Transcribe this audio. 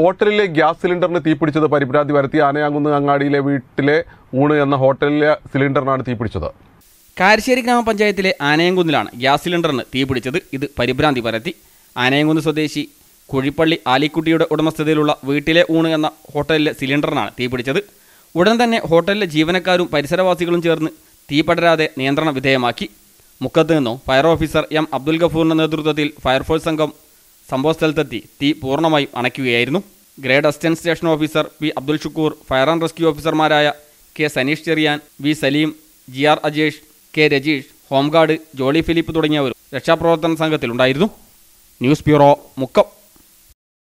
ഹോട്ടലിലെ ഗ്യാസ് സിലിണ്ടറിന് തീപിടിച്ചത് പരിഭ്രാന്തി വരുത്തി ആനയാങ്കുന്ന് അങ്ങാടിയിലെ വീട്ടിലെ ഊണ് എന്ന ഹോട്ടലിലെ സിലിണ്ടറിനാണ് തീപിടിച്ചത് കാരശ്ശേരി ഗ്രാമപഞ്ചായത്തിലെ ആനയംകുന്നിലാണ് ഗ്യാസ് സിലിണ്ടറിന് തീപിടിച്ചത് ഇത് പരിഭ്രാന്തി പരത്തി ആനയംകുന്ന് സ്വദേശി കുഴിപ്പള്ളി ആലിക്കുട്ടിയുടെ ഉടമസ്ഥതയിലുള്ള വീട്ടിലെ ഊണ് എന്ന ഹോട്ടലിലെ സിലിണ്ടറിനാണ് തീപിടിച്ചത് ഉടൻ തന്നെ ഹോട്ടലിലെ ജീവനക്കാരും പരിസരവാസികളും ചേർന്ന് തീ പടരാതെ നിയന്ത്രണ വിധേയമാക്കി മുക്കത്ത് നിന്നും ഫയർ ഓഫീസർ എം അബ്ദുൽ ഗഫൂറിന്റെ നേതൃത്വത്തിൽ ഫയർഫോഴ്സ് സംഘം സംഭവ സ്ഥലത്തെത്തി തീ പൂർണ്ണമായും അണയ്ക്കുകയായിരുന്നു grade assistant station officer P Abdul Shukoor fire and rescue ഓഫീസർമാരായ K Saneesh Cherian V Saleem G R Ajesh K Rajeesh home guard Jolly Philip തുടങ്ങിയവരും രക്ഷാപ്രവർത്തന സംഘത്തിലുണ്ടായിരുന്നു ന്യൂസ് ബ്യൂറോ മുക്കം